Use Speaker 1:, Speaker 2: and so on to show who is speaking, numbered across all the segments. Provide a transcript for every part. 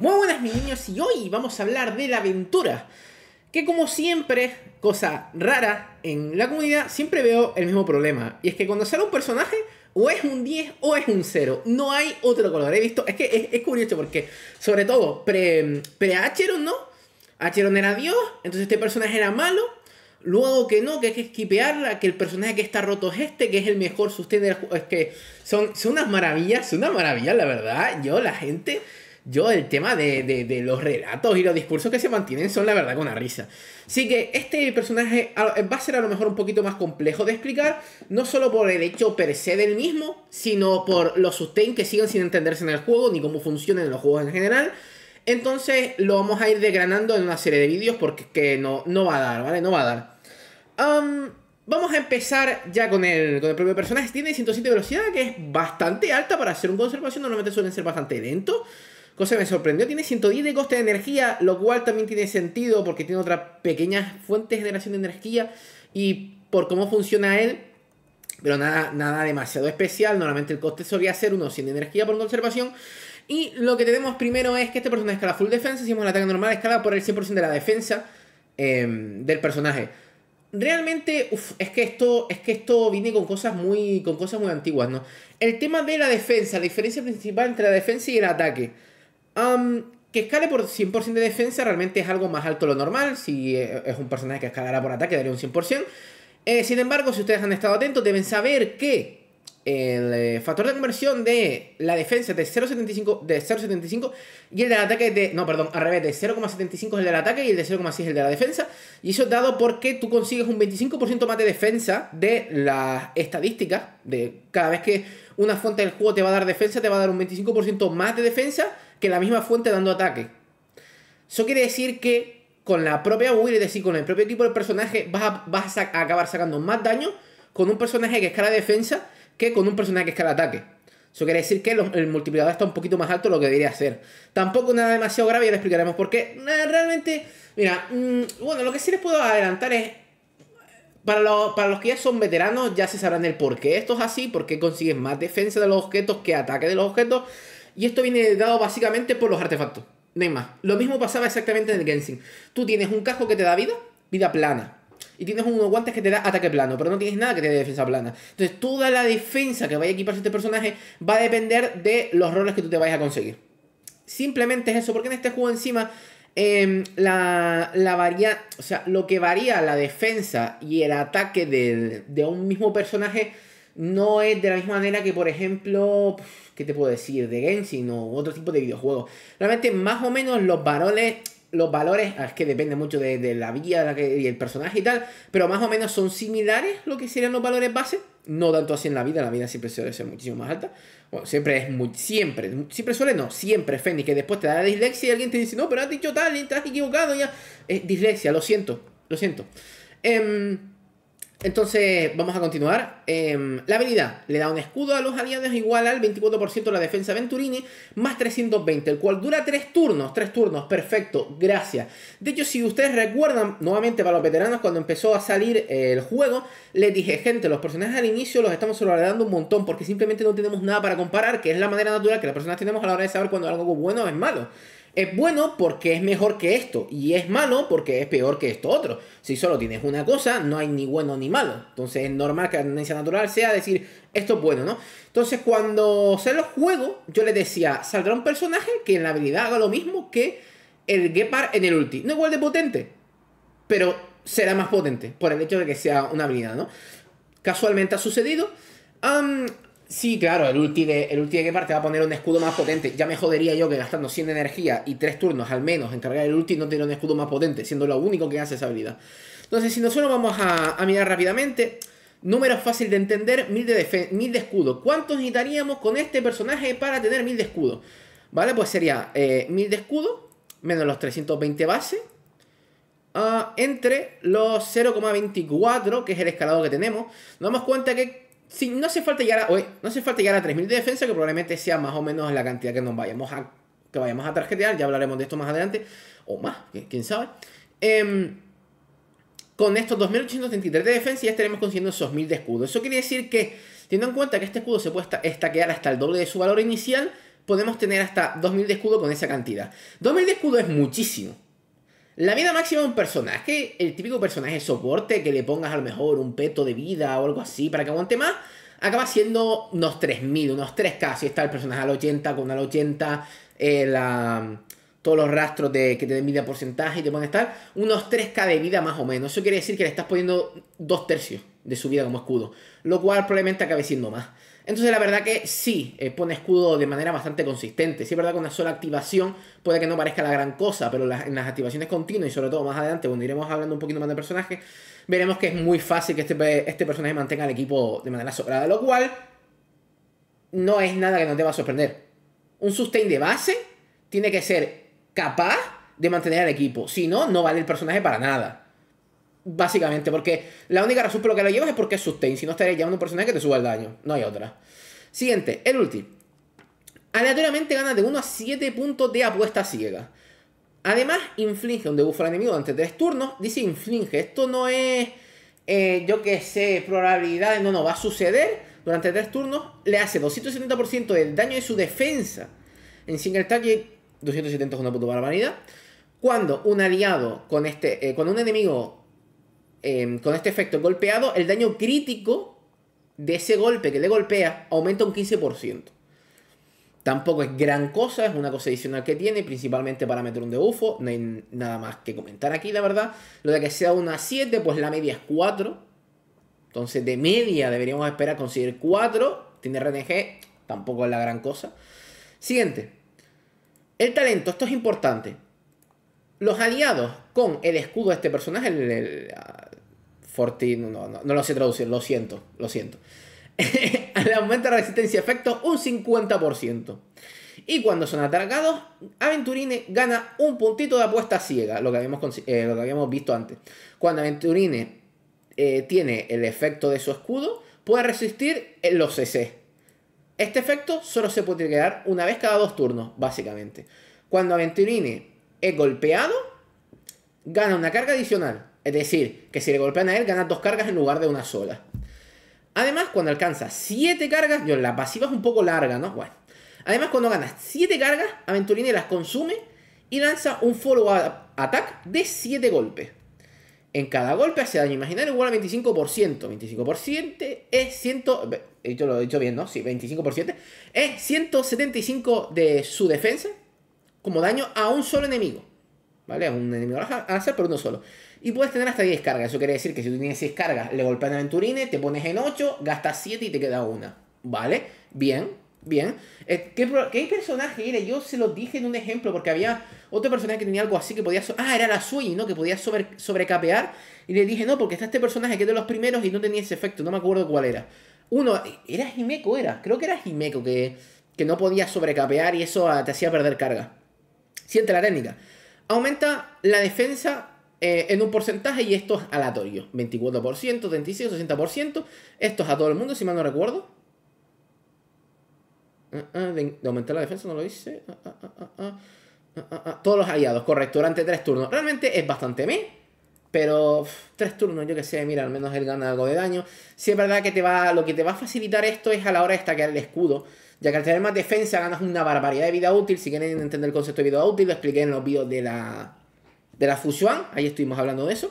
Speaker 1: Muy buenas mis niños y hoy vamos a hablar de la aventura. Que como siempre, cosa rara en la comunidad, siempre veo el mismo problema. Y es que cuando sale un personaje, o es un 10 o es un 0. No hay otro color. He visto, es que es, curioso porque, sobre todo, pre, pre ¿no? Acheron era Dios, entonces este personaje era malo. Luego que no, que hay que esquipearla, que el personaje que está roto es este, que es el mejor sustento del juego. Es que son, son unas maravillas, son unas maravillas, la verdad. Yo, la gente yo, el tema de, de, los relatos y los discursos que se mantienen son la verdad con la risa. Así que este personaje va a ser a lo mejor un poquito más complejo de explicar, no solo por el hecho per se del mismo, sino por los sustain que siguen sin entenderse en el juego ni cómo funcionan los juegos en general. Entonces lo vamos a ir desgranando en una serie de vídeos porque no, no va a dar, ¿vale? No va a dar. vamos a empezar ya con el, con el propio personaje. Tiene 107 velocidad, que es bastante alta para hacer un conservación. Normalmente suelen ser bastante lentos. Cosa me sorprendió, tiene 110 de coste de energía, lo cual también tiene sentido porque tiene otras pequeñas fuentes de generación de energía y por cómo funciona él, pero nada, nada demasiado especial. Normalmente el coste solía ser unos 100 de energía por conservación. Y lo que tenemos primero es que este personaje escala full defensa, hicimos el ataque normal, escala por el 100% de la defensa em, del personaje. Realmente, es que esto, es que esto viene con cosas muy, con cosas muy antiguas, ¿no? El tema de la defensa, la diferencia principal entre la defensa y el ataque que escale por 100% de defensa realmente es algo más alto de lo normal. Si eh, es un personaje que escalará por ataque, daría un 100%. Eh, sin embargo, si ustedes han estado atentos, deben saber que el eh, factor de conversión de la defensa es de 0.75 de 0.75 y el del ataque de no perdón al revés de 0.75 es el del ataque y el de 0.6 es el de la defensa y eso es dado porque tú consigues un 25% más de defensa de las estadísticas de cada vez que una fuente del juego te va a dar defensa te va a dar un 25% más de defensa que la misma fuente dando ataque. Eso quiere decir que con la propia build, es decir, con el propio equipo del personaje, vas a, acabar sacando más daño con un personaje que escala defensa que con un personaje que escala ataque. Eso quiere decir que el multiplicador está un poquito más alto lo que debería ser. Tampoco nada demasiado grave, ya lo explicaremos por qué. Realmente, mira, mm, bueno, lo que sí les puedo adelantar es... Para, para los que ya son veteranos, ya se sabrán el por qué esto es así, Porque qué consiguen más defensa de los objetos que ataque de los objetos. Y esto viene dado básicamente por los artefactos. No hay más. Lo mismo pasaba exactamente en el Genshin. Tú tienes un casco que te da vida, vida plana. Y tienes unos guantes que te da ataque plano, pero no tienes nada que te dé defensa plana. Entonces, toda la defensa que vaya a equiparse este personaje va a depender de los roles que tú te vayas a conseguir. Simplemente es eso, porque en este juego encima em, la, la o sea, lo que varía la defensa y el ataque de un mismo personaje no es de la misma manera que, por ejemplo, ¿qué te puedo decir? De Genshin o otro tipo de videojuegos. Realmente, más o menos, los valores, los valores, ah, es que depende mucho de, la vida y el personaje y tal, pero más o menos son similares lo que serían los valores base. No tanto así en la vida, la vida siempre suele ser muchísimo más alta. Bueno, siempre es muy, siempre, siempre suele, no, siempre, Fendi, que después te da la dislexia y alguien te dice, no, pero has dicho tal, y has equivocado, ya. Es dislexia, lo siento, lo siento. Em, entonces, vamos a continuar. Em, la habilidad le da un escudo a los aliados igual al 24% de la defensa Venturini, más 320, el cual dura 3 turnos. 3 turnos, perfecto, gracias. De hecho, si ustedes recuerdan, nuevamente para los veteranos, cuando empezó a salir eh, el juego, les dije, gente, los personajes al inicio los estamos sobrevalorando un montón porque simplemente no tenemos nada para comparar, que es la manera natural que las personas tenemos a la hora de saber cuando algo bueno es malo. Es bueno porque es mejor que esto y es malo porque es peor que esto otro. Si solo tienes una cosa, no hay ni bueno ni malo. Entonces es normal que la tendencia natural sea decir, esto es bueno, ¿no? Entonces cuando se los juego, yo les decía, saldrá un personaje que en la habilidad haga lo mismo que el Gepard en el ulti. No igual de potente, pero será más potente por el hecho de que sea una habilidad, ¿no? Casualmente ha sucedido. Sí, claro, el ulti, de, el ulti de Gepard te va a poner un escudo más potente. Ya me jodería yo que gastando 100 de energía y 3 turnos al menos en cargar el ulti no tiene un escudo más potente, siendo lo único que hace esa habilidad. Entonces, si nosotros vamos a, mirar rápidamente, número fácil de entender, 1000 de, escudo. ¿Cuántos necesitaríamos con este personaje para tener 1000 de escudo? ¿Vale? Pues sería 1000 eh, de escudo menos los 320 base ah, entre los 0,24, que es el escalado que tenemos. Nos damos cuenta que si no hace falta llegar a, no hace falta 3000 de defensa, que probablemente sea más o menos la cantidad que nos vayamos a, que vayamos a tarjetear, ya hablaremos de esto más adelante, o más, quién sabe. Em, con estos 2833 de defensa ya estaremos consiguiendo esos 1000 de escudo. Eso quiere decir que, teniendo en cuenta que este escudo se puede estaquear hasta el doble de su valor inicial, podemos tener hasta 2000 de escudo con esa cantidad. 2000 de escudo es muchísimo. La vida máxima de un personaje, el típico personaje soporte que le pongas a lo mejor un peto de vida o algo así para que aguante más, acaba siendo unos 3.000, unos 3K. Si está el personaje al 80, con al 80, eh, la, todos los rastros de, que te den vida porcentaje y te van a estar, unos 3K de vida más o menos. Eso quiere decir que le estás poniendo dos tercios de su vida como escudo, lo cual probablemente acabe siendo más. Entonces la verdad que sí, eh, pone escudo de manera bastante consistente. Sí es verdad que una sola activación puede que no parezca la gran cosa, pero en las activaciones continuas y sobre todo más adelante, cuando iremos hablando un poquito más del personaje, veremos que es muy fácil que este, este personaje mantenga el equipo de manera sobrada, lo cual no es nada que nos deba sorprender. Un sustain de base tiene que ser capaz de mantener al equipo, si no, no vale el personaje para nada. Básicamente, porque la única razón por la que lo llevas es porque es sustain. Si no, estaría llevando un personaje que te suba el daño. No hay otra. Siguiente, el ulti. Aleatoriamente gana de 1 a 7 puntos de apuesta ciega. Además, inflige un debuff al enemigo durante 3 turnos. Dice inflige. Esto no es, eh, yo qué sé, probabilidades. No, no, va a suceder. Durante 3 turnos le hace 270% del daño de su defensa. En single attack 270 es una puta barbaridad. Cuando un aliado con, este, eh, con un enemigo Em, con este efecto golpeado, el daño crítico de ese golpe que le golpea aumenta un 15%. Tampoco es gran cosa, es una cosa adicional que tiene, principalmente para meter un debufo no hay nada más que comentar aquí, la verdad. Lo de que sea una 7, pues la media es 4. Entonces de media deberíamos esperar conseguir 4. Tiene RNG, tampoco es la gran cosa. Siguiente. El talento, esto es importante. Los aliados con el escudo de este personaje, el, no, no, lo sé traducir, lo siento, lo siento. Le aumenta la resistencia efecto un 50%. Y cuando son atacados Aventurine gana un puntito de apuesta ciega, lo que habíamos, eh, visto antes. Cuando Aventurine eh, tiene el efecto de su escudo, puede resistir los CC. Este efecto solo se puede crear una vez cada dos turnos, básicamente. Cuando Aventurine es golpeado, gana una carga adicional. Es decir, que si le golpean a él, ganas dos cargas en lugar de una sola. Además, cuando alcanza 7 cargas, yo, la pasiva es un poco larga, ¿no? Bueno. Además, cuando ganas 7 cargas, Aventurini las consume y lanza un follow-up attack de 7 golpes. En cada golpe hace daño imaginario igual a 25%. 25% es 100... lo he dicho bien, ¿no? Sí, 25%. Es 175 de su defensa como daño a un solo enemigo. ¿vale? Es un enemigo a hacer, pero uno solo. Y puedes tener hasta 10 cargas. Eso quiere decir que si tú tienes 6 cargas, le golpean a Venturine, te pones en 8, gastas 7 y te queda una. ¿Vale? Bien, bien. Eh, ¿Qué, personaje era? Yo se lo dije en un ejemplo porque había otro personaje que tenía algo así que podía... ah, era la Sui, ¿no? Que podía sobre sobrecapear. Y le dije, no, porque está este personaje que de los primeros y no tenía ese efecto. No me acuerdo cuál era. Uno, era Jimeco, era. Creo que era Jimeco que, que no podía sobrecapear y eso te hacía perder carga. Siente la técnica aumenta la defensa eh, en un porcentaje y esto es aleatorio. 24%, 36, 60%. Esto es a todo el mundo, si mal no recuerdo. Ah, ah, de, aumentar la defensa no lo hice. Ah, Todos los aliados, correcto, durante tres turnos. Realmente es bastante me. Pero tres turnos, yo que sé, mira, al menos él gana algo de daño. Si es verdad que te va, lo que te va a facilitar esto es a la hora de destacar el escudo. Ya que al tener más defensa ganas una barbaridad de vida útil. Si quieren entender el concepto de vida útil, lo expliqué en los vídeos de la, de la fusión. Ahí estuvimos hablando de eso.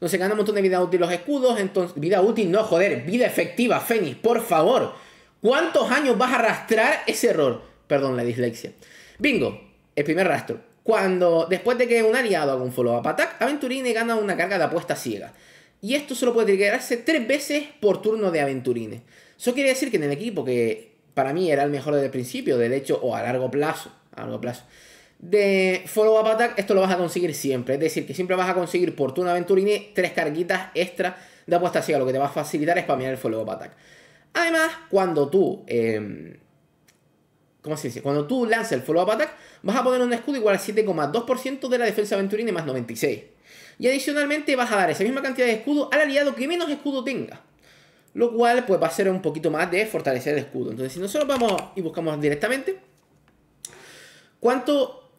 Speaker 1: se gana un montón de vida útil los escudos. Entonces, vida útil, no, joder, vida efectiva, Fénix, por favor. ¿Cuántos años vas a arrastrar ese error? Perdón, la dislexia. Bingo, el primer rastro. Cuando, después de que un aliado haga un follow-up attack, Aventurine gana una carga de apuesta ciega. Y esto solo puede triggerarse tres veces por turno de Aventurine. Eso quiere decir que en el equipo que para mí era el mejor desde el principio, del hecho, o a largo plazo, a largo plazo, de follow up attack, esto lo vas a conseguir siempre. Es decir, que siempre vas a conseguir por una aventurine tres carguitas extra de apuesta ciega, lo que te va a facilitar es para mirar el follow up attack. Además, cuando tú. Em, ¿Cómo se dice? Cuando tú lanzas el follow up attack, vas a poner un escudo igual al 7,2% de la defensa aventurine más 96. Y adicionalmente vas a dar esa misma cantidad de escudo al aliado que menos escudo tenga. Lo cual pues va a ser un poquito más de fortalecer el escudo. Entonces si nosotros vamos y buscamos directamente, ¿cuánto,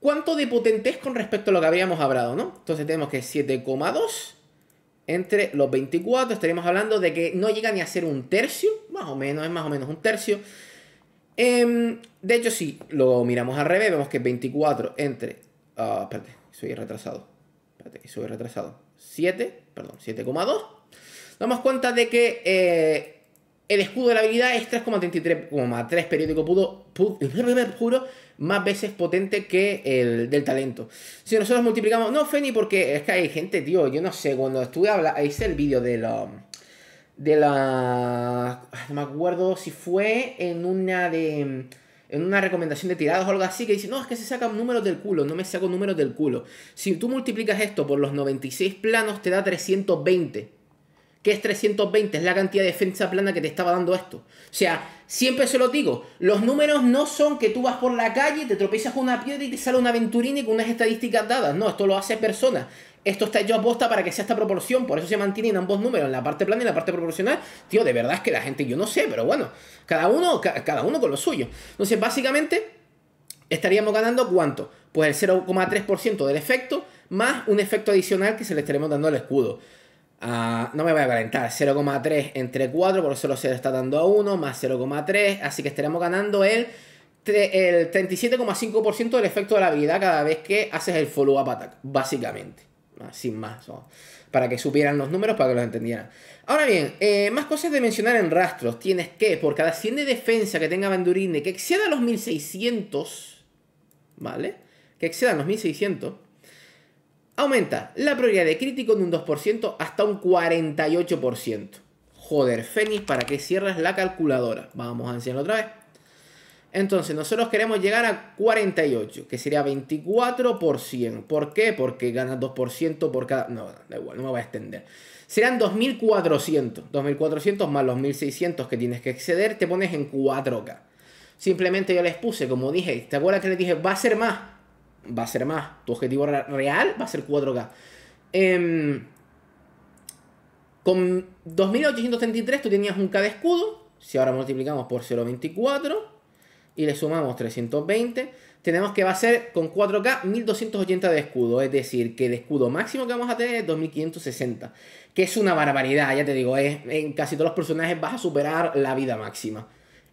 Speaker 1: cuánto de potente con respecto a lo que habíamos hablado? ¿no? Entonces tenemos que 7,2 entre los 24, estaríamos hablando de que no llega ni a ser un tercio, más o menos, es más o menos un tercio. Em, de hecho, si lo miramos al revés, vemos que 24 entre... Ah, espérate, soy retrasado. Espérate, soy retrasado. 7, perdón, 7,2 damos cuenta de que eh, el escudo de la habilidad es 3,33 periódico pudo juro puro, más veces potente que el del talento. Si nosotros multiplicamos, no Feni, porque es que hay gente, tío, yo no sé, cuando estuve hablando, hice el vídeo de la. De la. Ah, no me acuerdo si fue en una de. En una recomendación de tirados o algo así, que dice, no, es que se saca un número del culo, no me saco un número del culo. Si tú multiplicas esto por los 96 planos, te da 320 que es 320, es la cantidad de defensa plana que te estaba dando esto. O sea, siempre se lo digo, los números no son que tú vas por la calle, te tropiezas con una piedra y te sale una aventurina y con unas estadísticas dadas. No, esto lo hace persona. Esto está hecho aposta para que sea esta proporción, por eso se mantienen ambos números, en la parte plana y en la parte proporcional. Tío, de verdad es que la gente, yo no sé, pero bueno, cada uno, cada uno con lo suyo. Entonces, básicamente, estaríamos ganando cuánto? Pues el 0,3% del efecto, más un efecto adicional que se le estaremos dando al escudo. Ah, no me voy a calentar, 0,3 entre 4, por eso lo está dando a 1, más 0,3, así que estaremos ganando el, el 37,5% del efecto de la habilidad cada vez que haces el follow-up attack, básicamente. Ah, sin más, para que supieran los números, para que los entendieran. Ahora bien, eh, más cosas de mencionar en rastros. Tienes que, por cada 100 de defensa que tenga Bandurine que exceda los 1600, ¿vale? Que excedan los 1600 Aumenta la probabilidad de crítico de un 2% hasta un 48%. Joder, Fénix, ¿para qué cierras la calculadora? Vamos a enseñarlo otra vez. Entonces, nosotros queremos llegar a 48, que sería 24%. ¿Por qué? Porque ganas 2% por cada... No, da igual, no me voy a extender. Serán 2.400. 2.400 más los 1.600 que tienes que exceder, te pones en 4K. Simplemente yo les puse, como dije, ¿te acuerdas que les dije? Va a ser más va a ser más. Tu objetivo real va a ser 4K. Em, con 2833 tú tenías un K de escudo. Si ahora multiplicamos por 0.24 y le sumamos 320, tenemos que va a ser con 4K 1280 de escudo. Es decir, que el escudo máximo que vamos a tener es 2560. Que es una barbaridad, ya te digo, es, en casi todos los personajes vas a superar la vida máxima.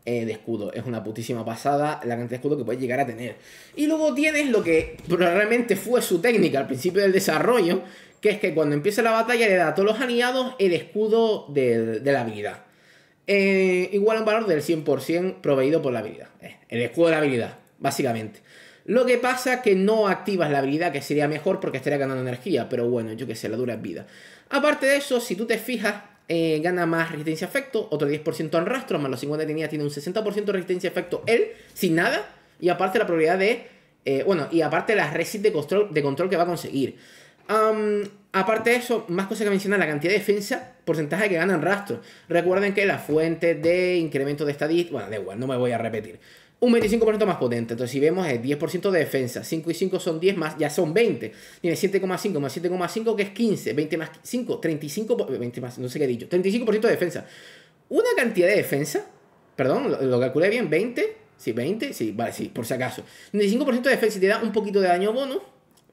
Speaker 1: Eh, de escudo. Es una putísima pasada la cantidad de escudo que puedes llegar a tener. Y luego tienes lo que probablemente fue su técnica al principio del desarrollo, que es que cuando empieza la batalla le da a todos los aliados el escudo de, la habilidad. Eh, igual a un valor del 100% proveído por la habilidad. Eh, el escudo de la habilidad, básicamente. Lo que pasa que no activas la habilidad, que sería mejor porque estaría ganando energía, pero bueno, yo que sé, la dura es vida. Aparte de eso, si tú te fijas, eh, gana más resistencia a efecto, otro 10% en rastro, más los 50 tenía, tiene un 60% de resistencia a efecto él, sin nada, y aparte la probabilidad de, eh, bueno, y aparte la resist de control, de control que va a conseguir. aparte de eso, más cosas que mencionar, la cantidad de defensa, porcentaje que gana en rastro. Recuerden que la fuente de incremento de estadística, bueno, da igual, no me voy a repetir un 25% más potente. Entonces, si vemos es 10% de defensa, 5 y 5 son 10 más, ya son 20. Tiene 7,5 más 7,5 que es 15, 20 más 5, 35, 20 más, no sé qué he dicho, 35% de defensa. Una cantidad de defensa, perdón, lo, calculé bien, 20, sí, 20, sí, vale, sí, por si acaso. 25% de defensa te da un poquito de daño bono,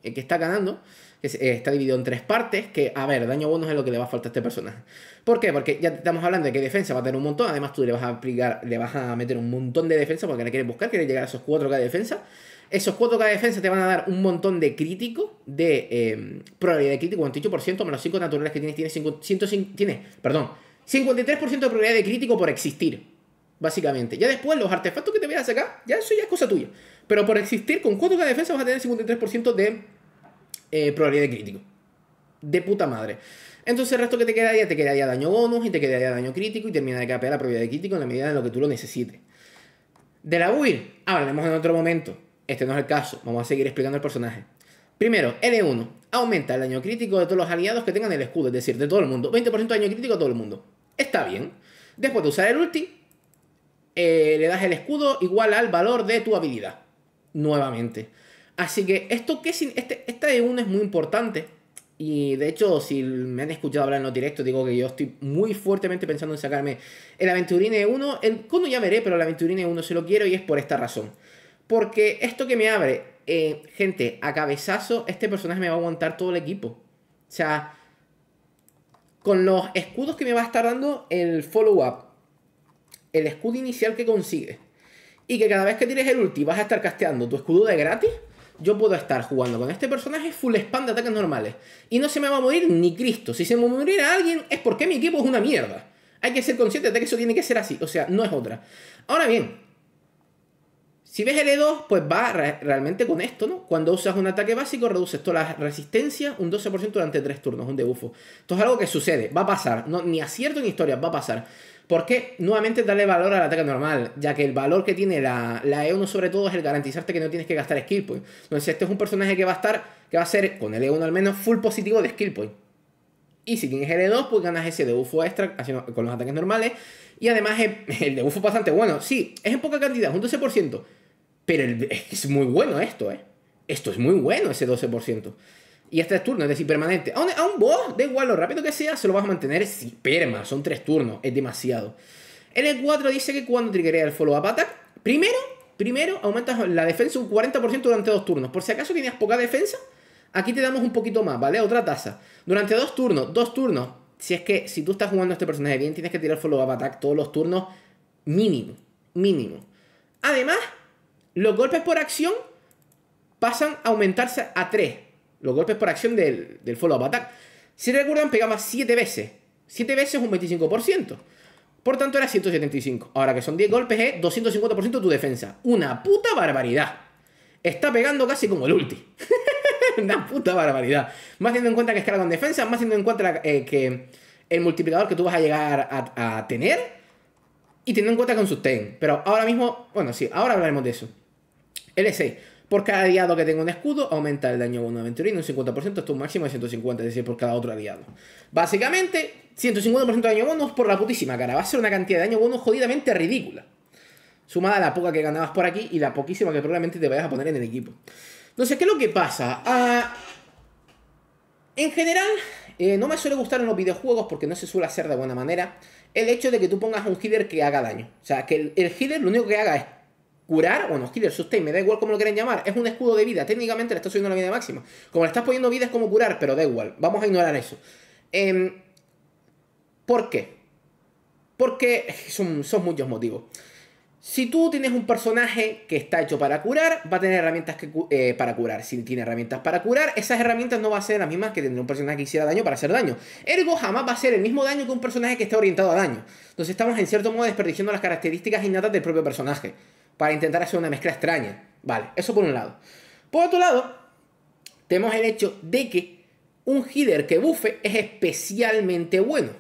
Speaker 1: el que está ganando. Eh, está dividido en tres partes, que a ver, daño bueno es lo que le va a faltar a este personaje. ¿Por qué? Porque ya estamos hablando de que defensa va a tener un montón, además tú le vas a aplicar, le vas a meter un montón de defensa porque le quieres buscar, quieres llegar a esos 4k de defensa. Esos 4k de defensa te van a dar un montón de crítico, de em, probabilidad de crítico, 28% menos 5 naturales que tienes, tienes, tienes perdón, 53% de probabilidad de crítico por existir, básicamente. Ya después los artefactos que te voy a sacar, ya eso ya es cosa tuya. Pero por existir con 4k de defensa vas a tener 53% de eh, probabilidad de crítico. De puta madre. Entonces el resto que te quedaría, te quedaría daño bonus y te quedaría daño crítico y termina de capear la probabilidad de crítico en la medida de lo que tú lo necesites. De la huir, hablaremos en otro momento. Este no es el caso, vamos a seguir explicando el personaje. Primero, L1, aumenta el daño crítico de todos los aliados que tengan el escudo, es decir, de todo el mundo. 20% de daño crítico a todo el mundo. Está bien. Después de usar el ulti, eh, le das el escudo igual al valor de tu habilidad. Nuevamente. Así que esto que este, esta de 1 es muy importante. Y de hecho, si me han escuchado hablar en los directos, digo que yo estoy muy fuertemente pensando en sacarme el Aventurine 1. El cuando ya veré, pero el Aventurine 1 se lo quiero y es por esta razón. Porque esto que me abre, eh, gente, a cabezazo, este personaje me va a aguantar todo el equipo. O sea, con los escudos que me va a estar dando el follow-up, el escudo inicial que consigue. y que cada vez que tires el ulti vas a estar casteando tu escudo de gratis, yo puedo estar jugando con este personaje full spam de ataques normales. Y no se me va a morir ni Cristo. Si se me a alguien es porque mi equipo es una mierda. Hay que ser consciente de que eso tiene que ser así. O sea, no es otra. Ahora bien, si ves e 2 pues va realmente con esto, ¿no? Cuando usas un ataque básico, reduces toda la resistencia un 12% durante 3 turnos, un debufo. Esto es algo que sucede, va a pasar. No, ni acierto ni historia, va a pasar. ¿Por qué? Nuevamente darle valor al ataque normal, ya que el valor que tiene la, E1 sobre todo es el garantizarte que no tienes que gastar skill point. Entonces este es un personaje que va a estar, que va a ser con el E1 al menos full positivo de skill point. Y si tienes el E2, pues ganas ese debuffo extra con los ataques normales. Y además el debuffo es bastante bueno. Sí, es en poca cantidad, un 12%. Pero es muy bueno esto, ¿eh? Esto es muy bueno, ese 12%. Y este es tres turnos, es decir, permanente. A un, boss, da igual lo rápido que sea, se lo vas a mantener si perma. Son tres turnos, es demasiado. En el 4 e dice que cuando triggerea el follow-up attack, primero, primero aumentas la defensa un 40% durante dos turnos. Por si acaso tenías poca defensa, aquí te damos un poquito más, ¿vale? Otra tasa. Durante dos turnos, dos turnos. Si es que si tú estás jugando a este personaje bien, tienes que tirar follow-up attack todos los turnos mínimo, mínimo. Además, los golpes por acción pasan a aumentarse a tres los golpes por acción del, follow-up attack. Si recuerdan, pegaba 7 veces. 7 veces un 25%. Por tanto, era 175. Ahora que son 10 golpes, es 250% tu defensa. Una puta barbaridad. Está pegando casi como el ulti. Una puta barbaridad. Más teniendo en cuenta que es cara con defensa, más teniendo en cuenta eh, que el multiplicador que tú vas a llegar a, tener. Y teniendo en cuenta con sustain. Pero ahora mismo, bueno, sí, ahora hablaremos de eso. L6. Por cada aliado que tenga un escudo, aumenta el daño a un aventurino un 50% es un máximo de 150, es decir, por cada otro aliado. Básicamente, 150% de daño bonus por la putísima cara. Va a ser una cantidad de daño bonus jodidamente ridícula. Sumada a la poca que ganabas por aquí y la poquísima que probablemente te vayas a poner en el equipo. Entonces, ¿qué es lo que pasa? Ah, en general, eh, no me suele gustar en los videojuegos porque no se suele hacer de buena manera el hecho de que tú pongas un healer que haga daño. O sea, que el, el healer lo único que haga es curar o no skiller, sustain, me da igual como lo quieren llamar, es un escudo de vida, técnicamente le estás subiendo la vida máxima. Como le estás poniendo vida es como curar, pero da igual, vamos a ignorar eso. Em, ¿Por qué? Porque son, muchos motivos. Si tú tienes un personaje que está hecho para curar, va a tener herramientas que, eh, para curar. Si tiene herramientas para curar, esas herramientas no van a ser las mismas que tendría un personaje que hiciera daño para hacer daño. Ergo jamás va a ser el mismo daño que un personaje que está orientado a daño. Entonces estamos en cierto modo desperdiciando las características innatas del propio personaje para intentar hacer una mezcla extraña. Vale, eso por un lado. Por otro lado, tenemos el hecho de que un healer que bufe es especialmente bueno.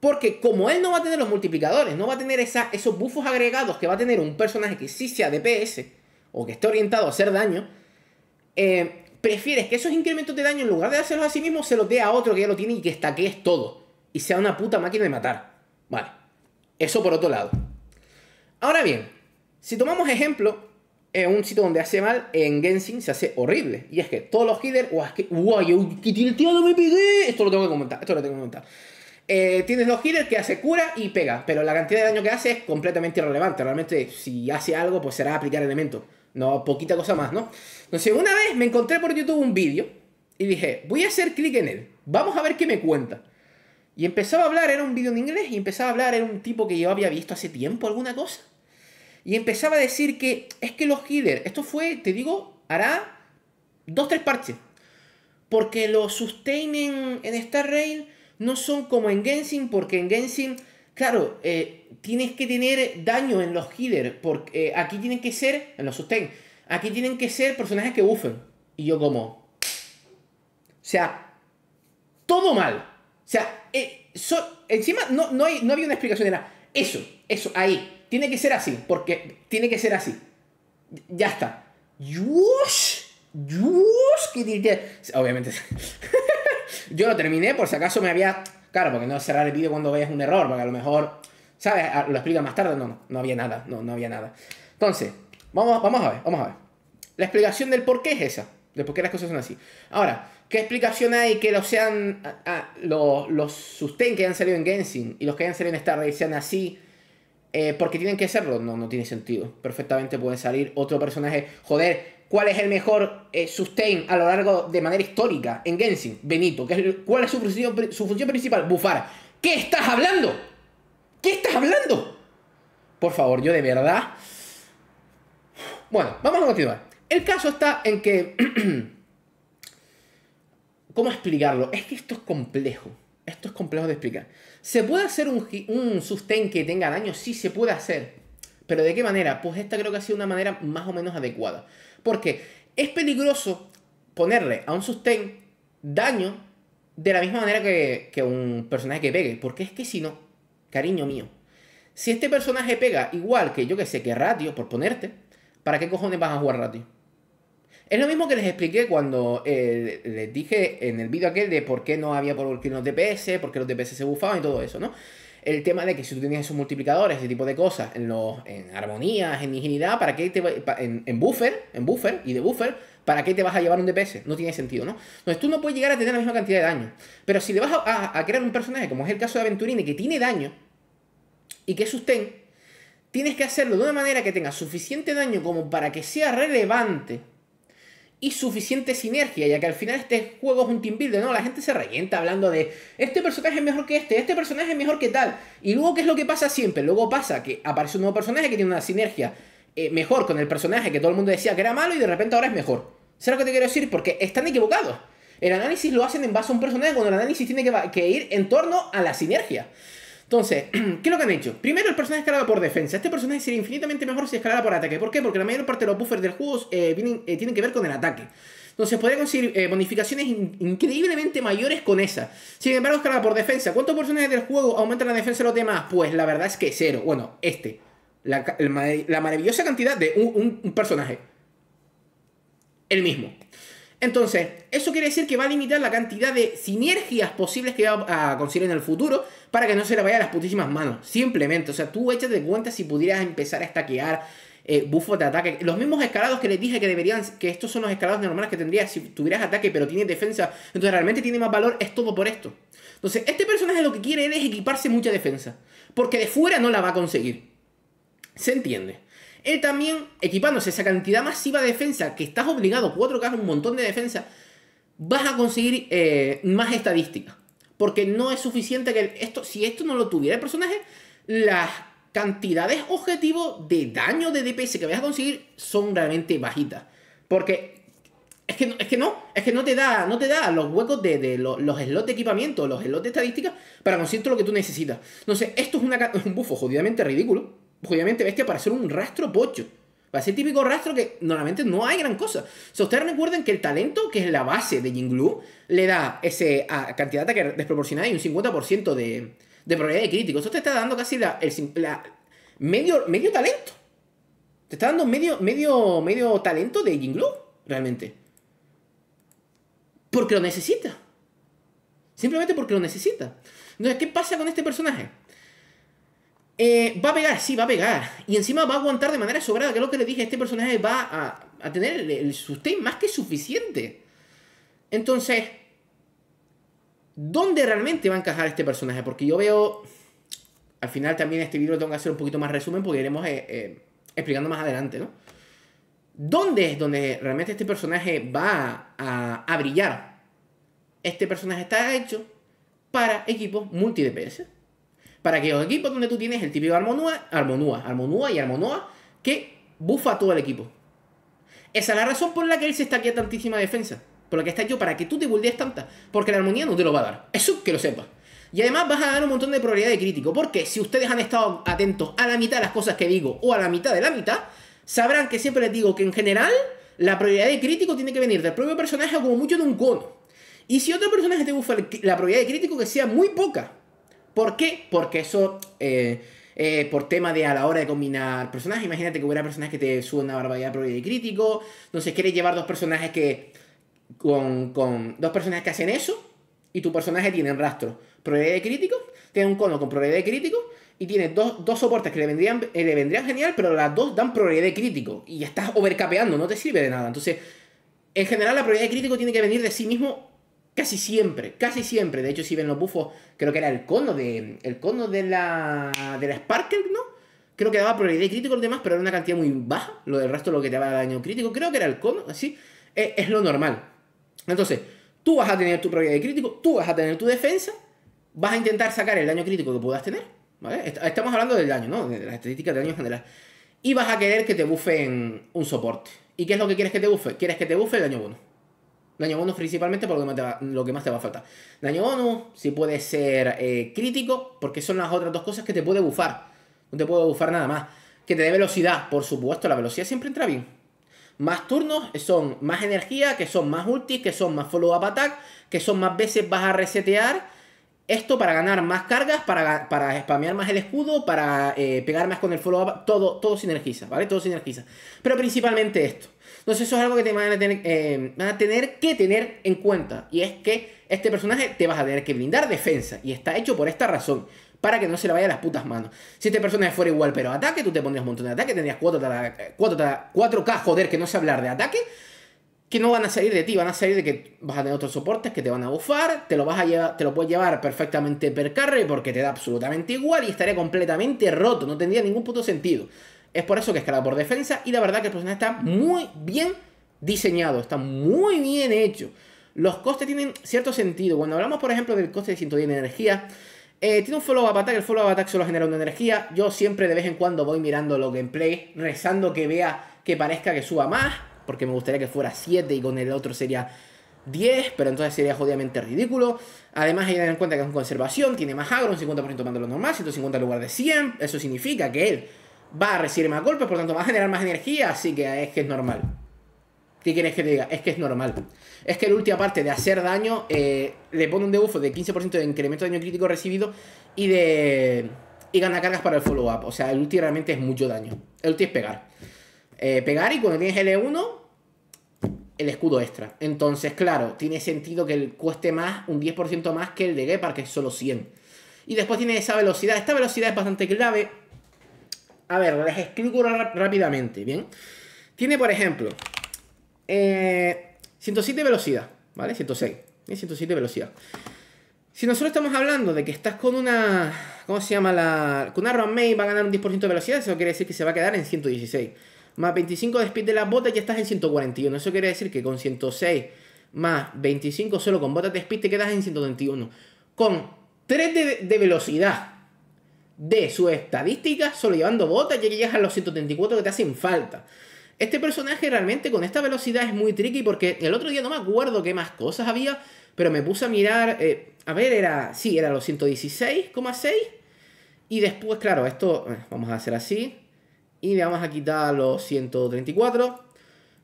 Speaker 1: Porque como él no va a tener los multiplicadores, no va a tener esa, esos bufos agregados que va a tener un personaje que sí sea DPS o que esté orientado a hacer daño, eh, prefieres que esos incrementos de daño, en lugar de hacerlos a sí mismo, se los dé a otro que ya lo tiene y que estaquees todo. Y sea una puta máquina de matar. Vale. Eso por otro lado. Ahora bien, si tomamos ejemplo, en un sitio donde hace mal, en Genshin se hace horrible. Y es que todos los healers, ¡Uy, es que, me pegué. Esto lo tengo que comentar, esto lo tengo que comentar. Eh, tienes los healers que hace cura y pega, pero la cantidad de daño que hace es completamente irrelevante. Realmente, si hace algo, pues será aplicar elementos. No, poquita cosa más, ¿no? Entonces, una vez me encontré por YouTube un vídeo y dije, voy a hacer clic en él, vamos a ver qué me cuenta. Y empezaba a hablar, era un vídeo en inglés, y empezaba a hablar, era un tipo que yo había visto hace tiempo alguna cosa y empezaba a decir que es que los healers, esto fue, te digo, hará dos, tres parches. Porque los sustain en, en Star no son como en Genshin, porque en Genshin, claro, eh, tienes que tener daño en los healers, porque eh, aquí tienen que ser, en los sustain, aquí tienen que ser personajes que buffen. Y yo como... O sea, todo mal. O sea, eh, encima no, no, hay, no había una explicación, era eso, eso, ahí. Tiene que ser así, porque tiene que ser así. Ya está. Yush, yush, Obviamente. yo lo terminé, por si acaso me había. Claro, porque no cerrar el vídeo cuando veas un error, porque a lo mejor. ¿Sabes? Ah, lo explico más tarde. No, no, no había nada. No, no había nada. Entonces, vamos, vamos a ver, vamos a ver. La explicación del por qué es esa. De por qué las cosas son así. Ahora, ¿qué explicación hay que los sean. Ah, ah, los, los susten que hayan salido en Genshin y los que hayan salido en esta sean así? Eh, porque tienen que hacerlo? No, no tiene sentido. Perfectamente puede salir otro personaje. Joder, ¿cuál es el mejor eh, sustain a lo largo de manera histórica en Genshin? Benito. ¿Qué es, ¿Cuál es su su función principal? Bufar. ¿Qué estás hablando? ¿Qué estás hablando? Por favor, yo de verdad. Bueno, vamos a continuar. El caso está en que. ¿Cómo explicarlo? Es que esto es complejo. Esto es complejo de explicar. ¿Se puede hacer un, un sustén que tenga daño? Sí, se puede hacer. ¿Pero de qué manera? Pues esta creo que ha sido una manera más o menos adecuada. Porque es peligroso ponerle a un sustain daño de la misma manera que, que un personaje que pegue. Porque es que si no, cariño mío, si este personaje pega igual que yo que sé que ratio, por ponerte, ¿para qué cojones vas a jugar ratio? Es lo mismo que les expliqué cuando eh, les dije en el vídeo aquel de por qué no había por qué los DPS, por qué los DPS se bufaban y todo eso, ¿no? El tema de que si tú tenías esos multiplicadores, ese tipo de cosas, en los en armonías, en ingenuidad, ¿para qué te en, buffer, en buffer y de buffer, ¿para qué te vas a llevar un DPS? No tiene sentido, ¿no? Entonces tú no puedes llegar a tener la misma cantidad de daño. Pero si le vas a, crear un personaje, como es el caso de Aventurini, que tiene daño y que sustén, tienes que hacerlo de una manera que tenga suficiente daño como para que sea relevante y suficiente sinergia, ya que al final este juego es un team build ¿no? La gente se revienta hablando de este personaje es mejor que este, este personaje es mejor que tal. Y luego, ¿qué es lo que pasa siempre? Luego pasa que aparece un nuevo personaje que tiene una sinergia eh, mejor con el personaje que todo el mundo decía que era malo y de repente ahora es mejor. ¿Sabes lo que te quiero decir? Porque están equivocados. El análisis lo hacen en base a un personaje cuando el análisis tiene que ir en torno a la sinergia. Entonces, ¿qué es lo que han hecho? Primero, el personaje escalado por defensa. Este personaje sería infinitamente mejor si escalara por ataque. ¿Por qué? Porque la mayor parte de los buffers del juego eh, eh, tienen que ver con el ataque. Entonces podría conseguir modificaciones eh, bonificaciones increíblemente mayores con esa. Sin embargo, escalada por defensa. ¿Cuántos personajes del juego aumentan la defensa de los demás? Pues la verdad es que cero. Bueno, este. La, maravillosa cantidad de un personaje. El mismo. Entonces, eso quiere decir que va a limitar la cantidad de sinergias posibles que va a conseguir en el futuro para que no se le vaya a las putísimas manos. Simplemente, o sea, tú echas de cuenta si pudieras empezar a estaquear eh, de ataque. Los mismos escalados que les dije que deberían, que estos son los escalados normales que tendrías si tuvieras ataque pero tiene defensa. Entonces realmente tiene más valor, es todo por esto. Entonces, este personaje lo que quiere es equiparse mucha defensa. Porque de fuera no la va a conseguir. ¿Se entiende? Él también, equipándose esa cantidad masiva de defensa, que estás obligado, 4K un montón de defensa, vas a conseguir eh, más estadísticas. Porque no es suficiente que esto, si esto no lo tuviera el personaje, las cantidades objetivo de daño de DPS que vas a conseguir son realmente bajitas. Porque es que, es que no, es que no te da, no te da los huecos de, los, slots de equipamiento, los slots de estadísticas para conseguir todo lo que tú necesitas. entonces esto es, una, un bufo jodidamente ridículo jodidamente bestia para hacer un rastro pocho. Va a ser típico rastro que normalmente no hay gran cosa. O ustedes recuerden que el talento, que es la base de Jinglu, le da ese cantidad de ataque desproporcionada y un 50% de, de probabilidad de crítico. Eso te está dando casi el, medio, medio talento. Te está dando medio, medio, medio talento de Jinglu, realmente. Porque lo necesita. Simplemente porque lo necesita. Entonces, ¿qué pasa con este personaje? Eh, va a pegar, sí, va a pegar. Y encima va a aguantar de manera sobrada, que es lo que le dije, este personaje va a, tener el, sustain más que suficiente. Entonces, ¿dónde realmente va a encajar este personaje? Porque yo veo, al final también este video tengo que hacer un poquito más resumen porque iremos eh, eh, explicando más adelante, ¿no? ¿Dónde es donde realmente este personaje va a, a brillar? Este personaje está hecho para equipos multi-DPS para aquellos equipos donde tú tienes el típico Armonúa, Armonúa, Armonúa y Armonúa que bufa a todo el equipo. Esa es la razón por la que él se está aquí a tantísima defensa. Por la que está yo, para que tú te buldees tanta. Porque la armonía no te lo va a dar. Eso que lo sepas. Y además vas a dar un montón de probabilidad de crítico. Porque si ustedes han estado atentos a la mitad de las cosas que digo o a la mitad de la mitad, sabrán que siempre les digo que en general la probabilidad de crítico tiene que venir del propio personaje o como mucho de un cono. Y si otro personaje te bufa la probabilidad de crítico que sea muy poca, ¿Por qué? Porque eso, eh, eh, por tema de a la hora de combinar personajes, imagínate que hubiera personajes que te suben una barbaridad de de crítico, entonces quieres llevar dos personajes que, con, con, dos personajes que hacen eso, y tu personaje tiene rastro, probabilidad de crítico, tiene un cono con probabilidad de crítico, y tiene dos, soportes que le vendrían, eh, le vendrían genial, pero las dos dan probabilidad de crítico, y estás overcapeando, no te sirve de nada, entonces... En general, la probabilidad de crítico tiene que venir de sí mismo Casi siempre, casi siempre. De hecho, si ven los buffos, creo que era el cono de. El cono de la. de la Sparkle, ¿no? Creo que daba prioridad de crítico los demás, pero era una cantidad muy baja. Lo del resto lo que te daba daño crítico. Creo que era el cono, así. Eh, es lo normal. Entonces, tú vas a tener tu prioridad de crítico, tú vas a tener tu defensa, vas a intentar sacar el daño crítico que puedas tener. ¿Vale? Estamos hablando del daño, ¿no? De las estadísticas de daño en general. Y vas a querer que te bufen un soporte. ¿Y qué es lo que quieres que te bufe? Quieres que te bufe el daño 1. Daño bonus principalmente por lo que más te va, lo que más te va a faltar. Daño bonus, si puede ser eh, crítico, porque son las otras dos cosas que te puede bufar. No te puede bufar nada más. Que te dé velocidad, por supuesto, la velocidad siempre entra bien. Más turnos son más energía, que son más ultis, que son más follow-up attack, que son más veces vas a resetear. Esto para ganar más cargas, para, para spamear más el escudo, para eh, pegar más con el follow-up. Todo, todo sinergiza, ¿vale? Todo sinergiza. Pero principalmente esto. Entonces eso es algo que te van a tener, eh, van a tener que tener en cuenta. Y es que este personaje te vas a tener que brindar defensa. Y está hecho por esta razón. Para que no se le vaya a las putas manos. Si este personaje fuera igual pero ataque, tú te pondrías un montón de ataque. Tendrías 4, k joder, que no sé hablar de ataque. Que no van a salir de ti, van a salir de que vas a tener otros soportes que te van a bufar. Te lo, vas a llevar, te lo puedes llevar perfectamente per carry porque te da absolutamente igual y estaría completamente roto. No tendría ningún puto sentido. Es por eso que escala por defensa y la verdad que el personaje está muy bien diseñado, está muy bien hecho. Los costes tienen cierto sentido. Cuando hablamos, por ejemplo, del coste de 110 energía, eh, tiene un follow-up attack, el follow-up attack solo genera una energía. Yo siempre de vez en cuando voy mirando los gameplays, rezando que vea que parezca que suba más, porque me gustaría que fuera 7 y con el otro sería 10, pero entonces sería jodidamente ridículo. Además, hay que tener en cuenta que es un conservación, tiene más agro, un 50% más de lo normal, 150 en lugar de 100. Eso significa que él va a recibir más golpes, por lo tanto va a generar más energía, así que es que es normal. ¿Qué quieres que te diga? Es que es normal. Es que la última parte de hacer daño eh, le pone un debuff de 15% de incremento de daño crítico recibido y de. Y gana cargas para el follow-up. O sea, el ulti realmente es mucho daño. El ulti es pegar. Eh, pegar y cuando tienes L1, el escudo extra. Entonces, claro, tiene sentido que cueste más, un 10% más que el de para que es solo 100. Y después tiene esa velocidad. Esta velocidad es bastante clave a ver, les explico rápidamente, ¿bien? Tiene, por ejemplo, 107 eh, velocidad, ¿vale? 106, ¿eh? 107 velocidad. Si nosotros estamos hablando de que estás con una, ¿cómo se llama? La, con una Run May va a ganar un 10% de velocidad, eso quiere decir que se va a quedar en 116. Más 25 de speed de las botas ya estás en 141. Eso quiere decir que con 106 más 25 solo con botas de speed te quedas en 121. Con 3 de velocidad, de su estadística solo llevando botas ya llegas a los 134 que te hacen falta. Este personaje realmente con esta velocidad es muy tricky porque el otro día no me acuerdo qué más cosas había, pero me puse a mirar, eh, a ver, era, sí, era los 116,6 y después, claro, esto eh, vamos a hacer así y le vamos a quitar los 134,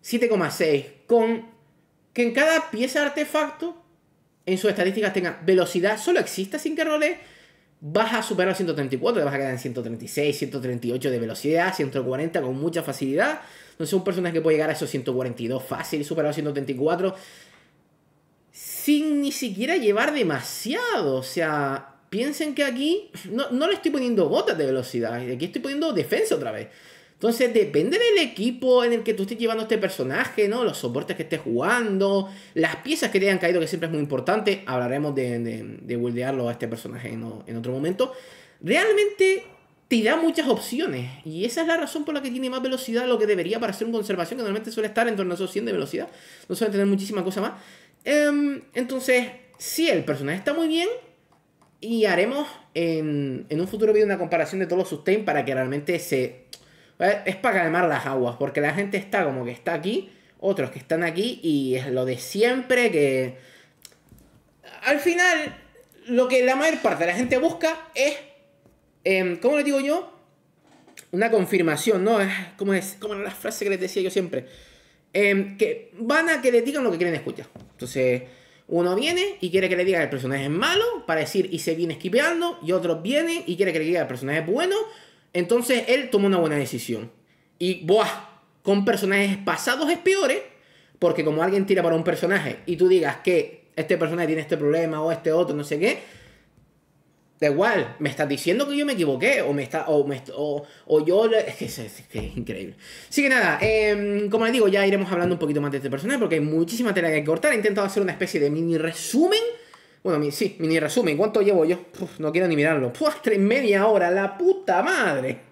Speaker 1: 7,6 con que en cada pieza de artefacto en sus estadísticas tenga velocidad, solo exista sin que rolee vas a superar 134, te vas a quedar en 136, 138 de velocidad, 140 con mucha facilidad. Entonces un personaje que puede llegar a esos 142 fácil, superar 134, sin ni siquiera llevar demasiado. O sea, piensen que aquí no, le estoy poniendo gotas de velocidad, aquí estoy poniendo defensa otra vez. Entonces depende del equipo en el que tú estés llevando este personaje, ¿no? Los soportes que estés jugando, las piezas que te hayan caído, que siempre es muy importante. Hablaremos de, de, de a este personaje en, otro momento. Realmente te da muchas opciones. Y esa es la razón por la que tiene más velocidad lo que debería para hacer un conservación, que normalmente suele estar en torno a esos 100 de velocidad. No suele tener muchísima cosa más. Em, entonces, si el personaje está muy bien. Y haremos en, un futuro video una comparación de todos los sustain para que realmente se, eh, es para calmar las aguas, porque la gente está como que está aquí, otros que están aquí, y es lo de siempre que... Al final, lo que la mayor parte de la gente busca es, em, ¿cómo le digo yo? Una confirmación, ¿no? Es como, es, como la frase que les decía yo siempre. Em, que van a que le digan lo que quieren escuchar. Entonces, uno viene y quiere que le diga que el personaje es malo para decir y se viene esquipeando, y otros viene y quiere que le diga que el personaje es bueno entonces él toma una buena decisión. Y ¡buah! Con personajes pasados es peores. ¿eh? Porque como alguien tira para un personaje y tú digas que este personaje tiene este problema o este otro, no sé qué. Da igual, me estás diciendo que yo me equivoqué o me está o, me, yo es que, es, que, increíble. Así que nada, em, como les digo, ya iremos hablando un poquito más de este personaje porque hay muchísima tela que cortar. He intentado hacer una especie de mini resumen bueno, mi, sí, mini resumen. ¿Cuánto llevo yo? no quiero ni mirarlo. Pues tres media hora, la puta madre.